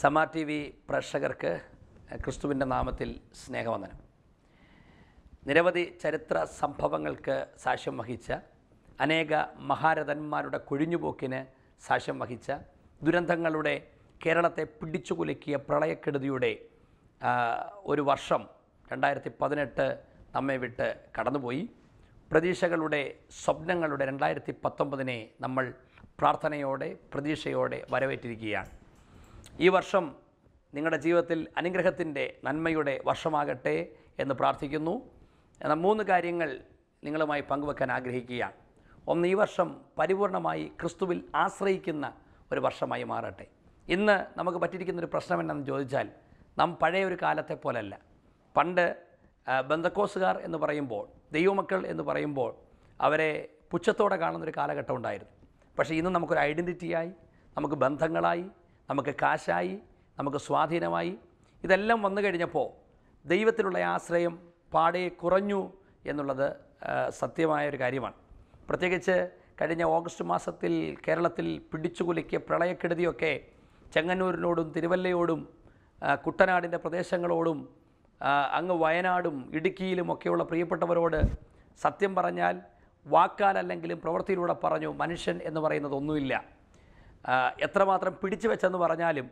സമാ T V പ്രേക്ഷകർക്ക് ക്രിസ്തുവിൻ്റെ നാമത്തിൽ സ്നേഹവന്ദനം നിരവധി ചരിത്ര സംഭവങ്ങൾക്ക് സാക്ഷ്യം വഹിച്ച അനേക മഹാരഥന്മാരുടെ കൊഴിഞ്ഞുപോക്കിന് സാക്ഷ്യം വഹിച്ച ദുരന്തങ്ങളുടെ കേരളത്തെ പിടിച്ചുകുലുക്കിയ പ്രളയക്കെടുതിയുടെ ഒരു വർഷം രണ്ടായിരത്തി പതിനെട്ട് നമ്മെ വിട്ട് കടന്നുപോയി പ്രതീക്ഷകളുടെ സ്വപ്നങ്ങളുടെ രണ്ടായിരത്തി പത്തൊമ്പതിനെ നമ്മൾ പ്രാർത്ഥനയോടെ പ്രതീക്ഷയോടെ വരവേറ്റിരിക്കുകയാണ് ഈ വർഷം നിങ്ങളുടെ ജീവിതത്തിൽ അനുഗ്രഹത്തിൻ്റെ നന്മയുടെ വർഷമാകട്ടെ എന്ന് പ്രാർത്ഥിക്കുന്നു എന്ന മൂന്ന് കാര്യങ്ങൾ നിങ്ങളുമായി പങ്കുവെക്കാൻ ആഗ്രഹിക്കുകയാണ് ഒന്ന് ഈ വർഷം പരിപൂർണമായി ക്രിസ്തുവിൽ ആശ്രയിക്കുന്ന ഒരു വർഷമായി മാറട്ടെ ഇന്ന് നമുക്ക് പറ്റിയിരിക്കുന്ന ഒരു പ്രശ്നം എന്നാന്ന് ചോദിച്ചാൽ നാം പഴയ ഒരു കാലത്തെ പോലല്ല പണ്ട് ബന്ധക്കോസുകാർ എന്ന് പറയുമ്പോൾ ദൈവമക്കൾ എന്ന് പറയുമ്പോൾ അവരെ പുച്ഛത്തോടെ കാണുന്നൊരു കാലഘട്ടം ഉണ്ടായിരുന്നു പക്ഷേ ഇന്ന് നമുക്കൊരു ഐഡൻറ്റിറ്റിയായി നമുക്ക് ബന്ധങ്ങളായി നമുക്ക് കാശായി നമുക്ക് സ്വാധീനമായി ഇതെല്ലാം വന്നു കഴിഞ്ഞപ്പോൾ ദൈവത്തിലുള്ള ആശ്രയം പാടെ കുറഞ്ഞു എന്നുള്ളത് സത്യമായ ഒരു കാര്യമാണ് പ്രത്യേകിച്ച് കഴിഞ്ഞ ഓഗസ്റ്റ് മാസത്തിൽ കേരളത്തിൽ പിടിച്ചുകുലുക്കിയ പ്രളയക്കെടുതിയൊക്കെ ചെങ്ങന്നൂരിനോടും തിരുവല്ലയോടും കുട്ടനാടിൻ്റെ പ്രദേശങ്ങളോടും അങ്ങ് വയനാടും ഇടുക്കിയിലും ഒക്കെയുള്ള പ്രിയപ്പെട്ടവരോട് സത്യം പറഞ്ഞാൽ വാക്കാലല്ലെങ്കിലും പ്രവൃത്തിയിലൂടെ പറഞ്ഞു മനുഷ്യൻ എന്ന് പറയുന്നത് ഒന്നുമില്ല എത്രമാത്രം പിടിച്ചു വെച്ചെന്ന് പറഞ്ഞാലും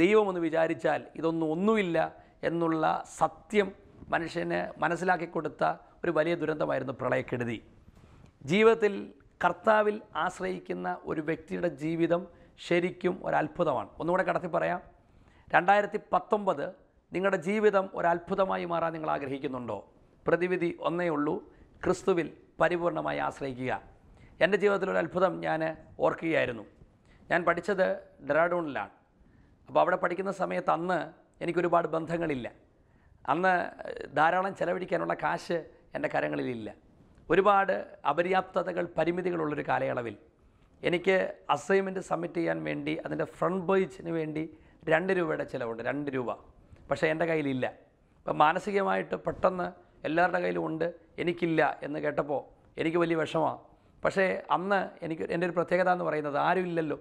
ദൈവമെന്ന് വിചാരിച്ചാൽ ഇതൊന്നും ഒന്നുമില്ല എന്നുള്ള സത്യം മനുഷ്യന് മനസ്സിലാക്കി കൊടുത്ത ഒരു വലിയ ദുരന്തമായിരുന്നു പ്രളയക്കെടുതി ജീവിതത്തിൽ കർത്താവിൽ ആശ്രയിക്കുന്ന ഒരു വ്യക്തിയുടെ ജീവിതം ശരിക്കും ഒരത്ഭുതമാണ് ഒന്നുകൂടെ കടത്തി പറയാം രണ്ടായിരത്തി പത്തൊമ്പത് നിങ്ങളുടെ ജീവിതം ഒരത്ഭുതമായി മാറാൻ നിങ്ങൾ ആഗ്രഹിക്കുന്നുണ്ടോ പ്രതിവിധി ഒന്നേ ഉള്ളൂ ക്രിസ്തുവിൽ പരിപൂർണമായി ആശ്രയിക്കുക എൻ്റെ ജീവിതത്തിൽ ഒരു അത്ഭുതം ഞാൻ ഓർക്കുകയായിരുന്നു ഞാൻ പഠിച്ചത് ഡെറാഡൂണിലാണ് അപ്പോൾ അവിടെ പഠിക്കുന്ന സമയത്ത് അന്ന് എനിക്കൊരുപാട് ബന്ധങ്ങളില്ല അന്ന് ധാരാളം ചെലവഴിക്കാനുള്ള കാശ് എൻ്റെ കരങ്ങളിലില്ല ഒരുപാട് അപര്യാപ്തതകൾ പരിമിതികളുള്ളൊരു കാലയളവിൽ എനിക്ക് അസൈൻമെൻറ്റ് സബ്മിറ്റ് ചെയ്യാൻ വേണ്ടി അതിൻ്റെ ഫ്രണ്ട് പേജിന് വേണ്ടി രണ്ട് രൂപയുടെ ചിലവുണ്ട് രണ്ട് രൂപ പക്ഷേ എൻ്റെ കയ്യിലില്ല അപ്പം മാനസികമായിട്ട് പെട്ടെന്ന് എല്ലാവരുടെ കയ്യിലും ഉണ്ട് എനിക്കില്ല എന്ന് കേട്ടപ്പോൾ എനിക്ക് വലിയ വിഷമമാണ് പക്ഷേ അന്ന് എനിക്ക് എൻ്റെ ഒരു പ്രത്യേകത എന്ന് പറയുന്നത് ആരും ഇല്ലല്ലോ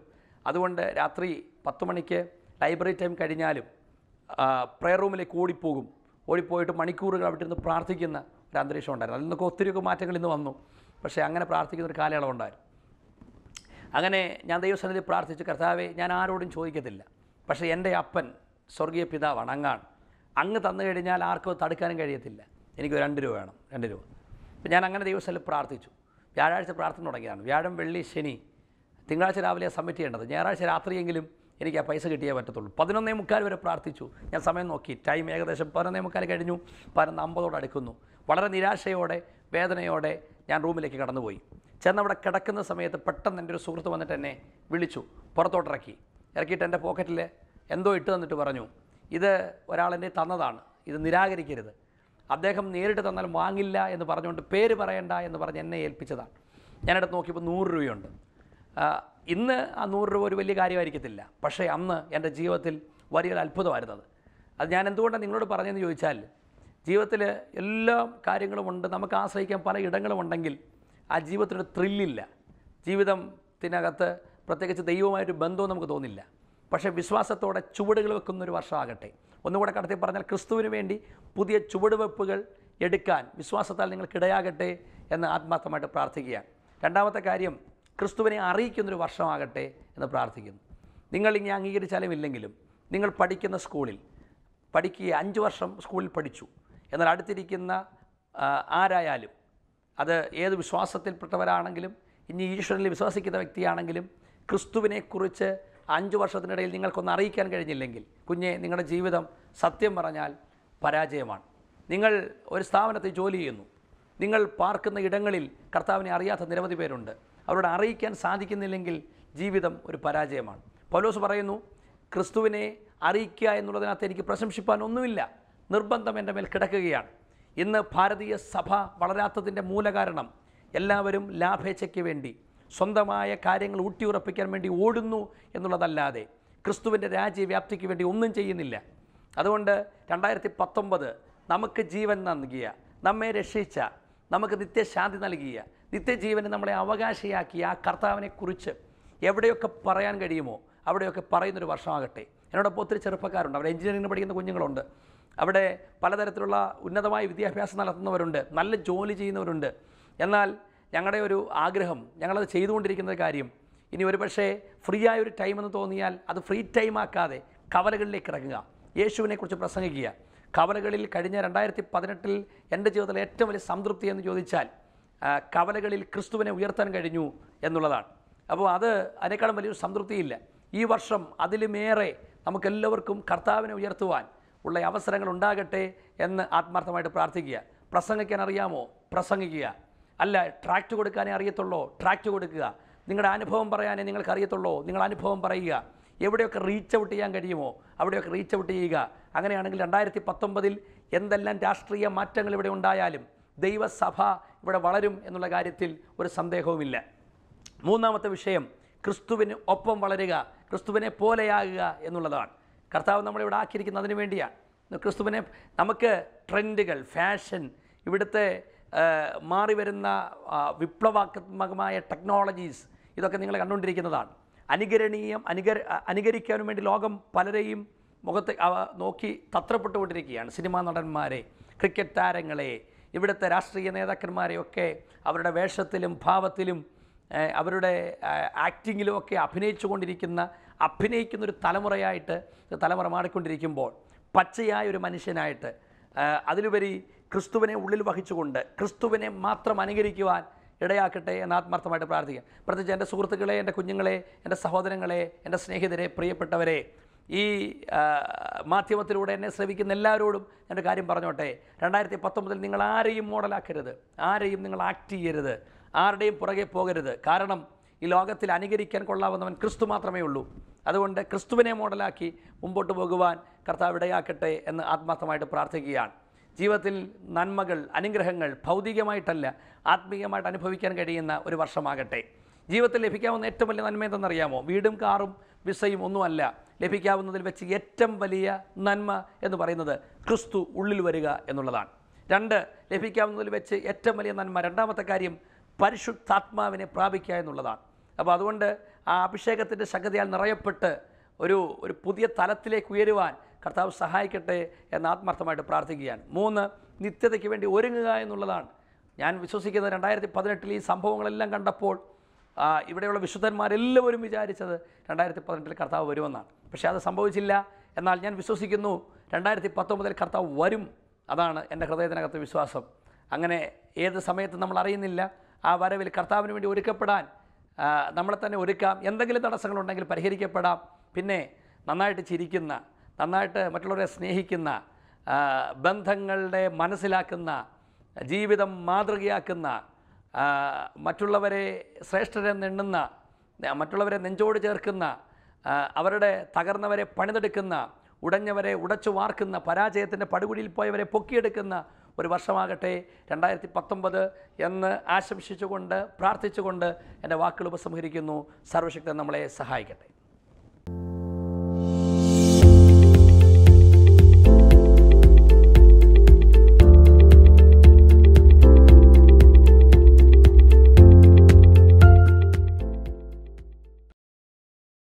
അതുകൊണ്ട് രാത്രി പത്ത് മണിക്ക് ലൈബ്രറി ടൈം കഴിഞ്ഞാലും പ്രെയർ റൂമിലേക്ക് ഓടിപ്പോകും ഓടിപ്പോയിട്ട് മണിക്കൂറുകൾ അവിടെ നിന്ന് പ്രാർത്ഥിക്കുന്ന ഒരു അന്തരീക്ഷം ഉണ്ടായിരുന്നു അതിൽ നിന്നൊക്കെ ഒത്തിരിയൊക്കെ മാറ്റങ്ങൾ ഇന്ന് വന്നു പക്ഷേ അങ്ങനെ പ്രാർത്ഥിക്കുന്ന ഒരു കാലയളവുണ്ടായിരുന്നു അങ്ങനെ ഞാൻ ദൈവസന്നിധി പ്രാർത്ഥിച്ച് കർത്താവെ ഞാൻ ആരോടും ചോദിക്കത്തില്ല പക്ഷേ എൻ്റെ അപ്പൻ സ്വർഗീയ പിതാവാണ് അങ്ങാണ് അങ്ങ് തന്നു കഴിഞ്ഞാൽ ആർക്കും തടുക്കാനും കഴിയത്തില്ല എനിക്ക് രണ്ട് രൂപ വേണം രണ്ട് രൂപ ഞാൻ അങ്ങനെ ദൈവസ്ഥലം പ്രാർത്ഥിച്ചു വ്യാഴാഴ്ച പ്രാർത്ഥന തുടങ്ങിയതാണ് വ്യാഴം വെള്ളി ശനി തിങ്കളാഴ്ച രാവിലെ സബ്മിറ്റ് ചെയ്യേണ്ടത് ഞായറാഴ്ച രാത്രിയെങ്കിലും എനിക്ക് ആ പൈസ കിട്ടിയേ പറ്റത്തുള്ളൂ പതിനൊന്നേ മുക്കാൽ വരെ പ്രാർത്ഥിച്ചു ഞാൻ സമയം നോക്കി ടൈം ഏകദേശം പതിനൊന്നേ മുക്കാൽ കഴിഞ്ഞു പതിനൊന്ന് അമ്പതോട് അടുക്കുന്നു വളരെ നിരാശയോടെ വേദനയോടെ ഞാൻ റൂമിലേക്ക് കടന്നുപോയി ചെന്നവിടെ കിടക്കുന്ന സമയത്ത് പെട്ടെന്ന് എൻ്റെ ഒരു സുഹൃത്ത് വന്നിട്ട് എന്നെ വിളിച്ചു പുറത്തോട്ടിറക്കി ഇറക്കിയിട്ട് എൻ്റെ പോക്കറ്റിൽ എന്തോ ഇട്ട് തന്നിട്ട് പറഞ്ഞു ഇത് ഒരാളെൻ്റെ തന്നതാണ് ഇത് നിരാകരിക്കരുത് അദ്ദേഹം നേരിട്ട് തന്നാൽ വാങ്ങില്ല എന്ന് പറഞ്ഞുകൊണ്ട് പേര് പറയണ്ട എന്ന് പറഞ്ഞ് എന്നെ ഏൽപ്പിച്ചതാണ് ഞാനെടുത്ത് നോക്കിയപ്പോൾ നൂറ് രൂപയുണ്ട് ഇന്ന് ആ നൂറ് രൂപ ഒരു വലിയ കാര്യമായിരിക്കത്തില്ല പക്ഷേ അന്ന് എൻ്റെ ജീവിതത്തിൽ വലിയൊരു അത്ഭുതമായിരുന്നു അത് ഞാൻ എന്തുകൊണ്ടാണ് നിങ്ങളോട് പറഞ്ഞതെന്ന് ചോദിച്ചാൽ ജീവിതത്തിൽ എല്ലാ കാര്യങ്ങളുമുണ്ട് നമുക്ക് ആശ്രയിക്കാൻ പല ഇടങ്ങളുമുണ്ടെങ്കിൽ ആ ജീവിതത്തിൻ്റെ ത്രില്ലില്ല ജീവിതത്തിനകത്ത് പ്രത്യേകിച്ച് ദൈവമായൊരു ബന്ധവും നമുക്ക് തോന്നില്ല പക്ഷേ വിശ്വാസത്തോടെ ചുവടുകൾ വെക്കുന്ന ഒരു വർഷമാകട്ടെ ഒന്നുകൂടെ കടത്തി പറഞ്ഞാൽ ക്രിസ്തുവിന് വേണ്ടി പുതിയ ചുവടുവെപ്പുകൾ എടുക്കാൻ വിശ്വാസത്താൽ നിങ്ങൾക്കിടയാകട്ടെ എന്ന് ആത്മാർത്ഥമായിട്ട് പ്രാർത്ഥിക്കുക രണ്ടാമത്തെ കാര്യം ക്രിസ്തുവിനെ അറിയിക്കുന്നൊരു വർഷമാകട്ടെ എന്ന് പ്രാർത്ഥിക്കുന്നു നിങ്ങൾ ഇനി അംഗീകരിച്ചാലും ഇല്ലെങ്കിലും നിങ്ങൾ പഠിക്കുന്ന സ്കൂളിൽ പഠിക്കുക അഞ്ച് വർഷം സ്കൂളിൽ പഠിച്ചു എന്നാൽ അടുത്തിരിക്കുന്ന ആരായാലും അത് ഏത് വിശ്വാസത്തിൽപ്പെട്ടവരാണെങ്കിലും ഇനി ഈശ്വരനിൽ വിശ്വസിക്കുന്ന വ്യക്തിയാണെങ്കിലും ക്രിസ്തുവിനെക്കുറിച്ച് അഞ്ച് വർഷത്തിനിടയിൽ നിങ്ങൾക്കൊന്ന് അറിയിക്കാൻ കഴിഞ്ഞില്ലെങ്കിൽ കുഞ്ഞെ നിങ്ങളുടെ ജീവിതം സത്യം പറഞ്ഞാൽ പരാജയമാണ് നിങ്ങൾ ഒരു സ്ഥാപനത്തിൽ ജോലി ചെയ്യുന്നു നിങ്ങൾ പാർക്കുന്ന ഇടങ്ങളിൽ കർത്താവിനെ അറിയാത്ത നിരവധി പേരുണ്ട് അവരോട് അറിയിക്കാൻ സാധിക്കുന്നില്ലെങ്കിൽ ജീവിതം ഒരു പരാജയമാണ് പൗലോസ് പറയുന്നു ക്രിസ്തുവിനെ അറിയിക്കുക എന്നുള്ളതിനകത്ത് എനിക്ക് പ്രശംസിപ്പാൻ ഒന്നുമില്ല നിർബന്ധം എൻ്റെ മേൽ കിടക്കുകയാണ് ഇന്ന് ഭാരതീയ സഭ വളരാത്തതിൻ്റെ മൂലകാരണം എല്ലാവരും ലാഭേച്ഛയ്ക്ക് വേണ്ടി സ്വന്തമായ കാര്യങ്ങൾ ഊട്ടിയുറപ്പിക്കാൻ വേണ്ടി ഓടുന്നു എന്നുള്ളതല്ലാതെ ക്രിസ്തുവിൻ്റെ രാജ്യവ്യാപ്തിക്ക് വേണ്ടി ഒന്നും ചെയ്യുന്നില്ല അതുകൊണ്ട് രണ്ടായിരത്തി പത്തൊമ്പത് നമുക്ക് ജീവൻ നൽകിയ നമ്മെ രക്ഷിച്ച നമുക്ക് നിത്യശാന്തി നൽകിയ നിത്യജീവന് നമ്മളെ അവകാശിയാക്കിയ ആ കർത്താവിനെക്കുറിച്ച് എവിടെയൊക്കെ പറയാൻ കഴിയുമോ അവിടെയൊക്കെ പറയുന്നൊരു വർഷമാകട്ടെ എന്നോടൊപ്പം ഒത്തിരി ചെറുപ്പക്കാരുണ്ട് അവിടെ എഞ്ചിനീയറിംഗ് പഠിക്കുന്ന കുഞ്ഞുങ്ങളുണ്ട് അവിടെ പലതരത്തിലുള്ള ഉന്നതമായ വിദ്യാഭ്യാസം നടത്തുന്നവരുണ്ട് നല്ല ജോലി ചെയ്യുന്നവരുണ്ട് എന്നാൽ ഞങ്ങളുടെ ഒരു ആഗ്രഹം ഞങ്ങളത് ചെയ്തുകൊണ്ടിരിക്കുന്ന കാര്യം ഇനി പക്ഷേ ഫ്രീ ആയ ഒരു ടൈം എന്ന് തോന്നിയാൽ അത് ഫ്രീ ടൈം ആക്കാതെ കവലകളിലേക്ക് ഇറങ്ങുക യേശുവിനെക്കുറിച്ച് പ്രസംഗിക്കുക കവലകളിൽ കഴിഞ്ഞ രണ്ടായിരത്തി പതിനെട്ടിൽ എൻ്റെ ജീവിതത്തിലെ ഏറ്റവും വലിയ സംതൃപ്തി എന്ന് ചോദിച്ചാൽ കവലകളിൽ ക്രിസ്തുവിനെ ഉയർത്താൻ കഴിഞ്ഞു എന്നുള്ളതാണ് അപ്പോൾ അത് അതിനേക്കാളും വലിയൊരു സംതൃപ്തിയില്ല ഈ വർഷം അതിലുമേറെ നമുക്കെല്ലാവർക്കും കർത്താവിനെ ഉയർത്തുവാൻ ഉള്ള അവസരങ്ങൾ ഉണ്ടാകട്ടെ എന്ന് ആത്മാർത്ഥമായിട്ട് പ്രാർത്ഥിക്കുക പ്രസംഗിക്കാൻ അറിയാമോ പ്രസംഗിക്കുക അല്ല ട്രാക്റ്റ് കൊടുക്കാനേ അറിയത്തുള്ളോ ട്രാക്റ്റ് കൊടുക്കുക നിങ്ങളുടെ അനുഭവം പറയാനേ നിങ്ങൾക്ക് അറിയത്തുള്ളോ നിങ്ങൾ അനുഭവം പറയുക എവിടെയൊക്കെ റീച്ച് ഔട്ട് ചെയ്യാൻ കഴിയുമോ അവിടെയൊക്കെ റീച്ച് ഔട്ട് ചെയ്യുക അങ്ങനെയാണെങ്കിൽ രണ്ടായിരത്തി പത്തൊമ്പതിൽ എന്തെല്ലാം രാഷ്ട്രീയ മാറ്റങ്ങൾ ഇവിടെ ഉണ്ടായാലും ദൈവസഭ ഇവിടെ വളരും എന്നുള്ള കാര്യത്തിൽ ഒരു സന്ദേഹവുമില്ല മൂന്നാമത്തെ വിഷയം ക്രിസ്തുവിന് ഒപ്പം വളരുക ക്രിസ്തുവിനെ പോലെയാകുക എന്നുള്ളതാണ് കർത്താവ് നമ്മളിവിടെ ആക്കിയിരിക്കുന്നത് അതിനു വേണ്ടിയാണ് ക്രിസ്തുവിനെ നമുക്ക് ട്രെൻഡുകൾ ഫാഷൻ ഇവിടുത്തെ മാറി വരുന്ന വിപ്ലവാത്മകമായ ടെക്നോളജീസ് ഇതൊക്കെ നിങ്ങൾ കണ്ടുകൊണ്ടിരിക്കുന്നതാണ് അനുകരണീയം അനുക അനുകരിക്കാനും വേണ്ടി ലോകം പലരെയും മുഖത്ത് നോക്കി തത്രപ്പെട്ടുകൊണ്ടിരിക്കുകയാണ് സിനിമാ നടന്മാരെ ക്രിക്കറ്റ് താരങ്ങളെ ഇവിടുത്തെ രാഷ്ട്രീയ നേതാക്കന്മാരെയൊക്കെ അവരുടെ വേഷത്തിലും ഭാവത്തിലും അവരുടെ ഒക്കെ അഭിനയിച്ചു കൊണ്ടിരിക്കുന്ന അഭിനയിക്കുന്ന ഒരു തലമുറയായിട്ട് തലമുറ മാറിക്കൊണ്ടിരിക്കുമ്പോൾ പച്ചയായ ഒരു മനുഷ്യനായിട്ട് അതിലുപരി ക്രിസ്തുവിനെ ഉള്ളിൽ വഹിച്ചുകൊണ്ട് ക്രിസ്തുവിനെ മാത്രം അനുകരിക്കുവാൻ ഇടയാക്കട്ടെ എന്ന് ആത്മാർത്ഥമായിട്ട് പ്രാർത്ഥിക്കാം പ്രത്യേകിച്ച് എൻ്റെ സുഹൃത്തുക്കളെ എൻ്റെ കുഞ്ഞുങ്ങളെ എൻ്റെ സഹോദരങ്ങളെ എൻ്റെ സ്നേഹിതരെ പ്രിയപ്പെട്ടവരെ ഈ മാധ്യമത്തിലൂടെ എന്നെ ശ്രമിക്കുന്ന എല്ലാവരോടും എൻ്റെ കാര്യം പറഞ്ഞോട്ടെ രണ്ടായിരത്തി പത്തൊമ്പതിൽ നിങ്ങൾ ആരെയും മോഡലാക്കരുത് ആരെയും നിങ്ങൾ ആക്ട് ചെയ്യരുത് ആരുടെയും പുറകെ പോകരുത് കാരണം ഈ ലോകത്തിൽ അനുകരിക്കാൻ കൊള്ളാവുന്നവൻ ക്രിസ്തു മാത്രമേ ഉള്ളൂ അതുകൊണ്ട് ക്രിസ്തുവിനെ മോഡലാക്കി മുമ്പോട്ട് പോകുവാൻ കർത്താവ് ഇടയാക്കട്ടെ എന്ന് ആത്മാർത്ഥമായിട്ട് പ്രാർത്ഥിക്കുകയാണ് ജീവിതത്തിൽ നന്മകൾ അനുഗ്രഹങ്ങൾ ഭൗതികമായിട്ടല്ല ആത്മീയമായിട്ട് അനുഭവിക്കാൻ കഴിയുന്ന ഒരു വർഷമാകട്ടെ ജീവിതത്തിൽ ലഭിക്കാവുന്ന ഏറ്റവും വലിയ നന്മ എന്തെന്നറിയാമോ വീടും കാറും വിസയും ഒന്നുമല്ല ലഭിക്കാവുന്നതിൽ വെച്ച് ഏറ്റവും വലിയ നന്മ എന്ന് പറയുന്നത് ക്രിസ്തു ഉള്ളിൽ വരിക എന്നുള്ളതാണ് രണ്ട് ലഭിക്കാവുന്നതിൽ വെച്ച് ഏറ്റവും വലിയ നന്മ രണ്ടാമത്തെ കാര്യം പരിശുദ്ധാത്മാവിനെ പ്രാപിക്കുക എന്നുള്ളതാണ് അപ്പോൾ അതുകൊണ്ട് ആ അഭിഷേകത്തിൻ്റെ ശക്തിയാൽ നിറയപ്പെട്ട് ഒരു ഒരു പുതിയ തലത്തിലേക്ക് ഉയരുവാൻ കർത്താവ് സഹായിക്കട്ടെ എന്ന് ആത്മാർത്ഥമായിട്ട് പ്രാർത്ഥിക്കുകയാണ് മൂന്ന് നിത്യതയ്ക്ക് വേണ്ടി ഒരുങ്ങുക എന്നുള്ളതാണ് ഞാൻ വിശ്വസിക്കുന്നത് രണ്ടായിരത്തി പതിനെട്ടിൽ ഈ സംഭവങ്ങളെല്ലാം കണ്ടപ്പോൾ ഇവിടെയുള്ള വിശുദ്ധന്മാരെല്ലാവരും വിചാരിച്ചത് രണ്ടായിരത്തി പതിനെട്ടിൽ കർത്താവ് വരുമെന്നാണ് പക്ഷേ അത് സംഭവിച്ചില്ല എന്നാൽ ഞാൻ വിശ്വസിക്കുന്നു രണ്ടായിരത്തി പത്തൊമ്പതിൽ കർത്താവ് വരും അതാണ് എൻ്റെ ഹൃദയത്തിനകത്ത് വിശ്വാസം അങ്ങനെ ഏത് സമയത്ത് നമ്മൾ അറിയുന്നില്ല ആ വരവിൽ കർത്താവിന് വേണ്ടി ഒരുക്കപ്പെടാൻ നമ്മളെ തന്നെ ഒരുക്കാം എന്തെങ്കിലും തടസ്സങ്ങളുണ്ടെങ്കിൽ പരിഹരിക്കപ്പെടാം പിന്നെ നന്നായിട്ട് ചിരിക്കുന്ന നന്നായിട്ട് മറ്റുള്ളവരെ സ്നേഹിക്കുന്ന ബന്ധങ്ങളുടെ മനസ്സിലാക്കുന്ന ജീവിതം മാതൃകയാക്കുന്ന മറ്റുള്ളവരെ ശ്രേഷ്ഠരെന്നെണ്ണുന്ന മറ്റുള്ളവരെ നെഞ്ചോട് ചേർക്കുന്ന അവരുടെ തകർന്നവരെ പണിതെടുക്കുന്ന ഉടഞ്ഞവരെ ഉടച്ചു വാർക്കുന്ന പരാജയത്തിൻ്റെ പടുകുടിയിൽ പോയവരെ പൊക്കിയെടുക്കുന്ന ഒരു വർഷമാകട്ടെ രണ്ടായിരത്തി പത്തൊമ്പത് എന്ന് ആശംസിച്ചുകൊണ്ട് പ്രാർത്ഥിച്ചുകൊണ്ട് എൻ്റെ വാക്കുകൾ ഉപസംഹരിക്കുന്നു സർവശക്തൻ നമ്മളെ സഹായിക്കട്ടെ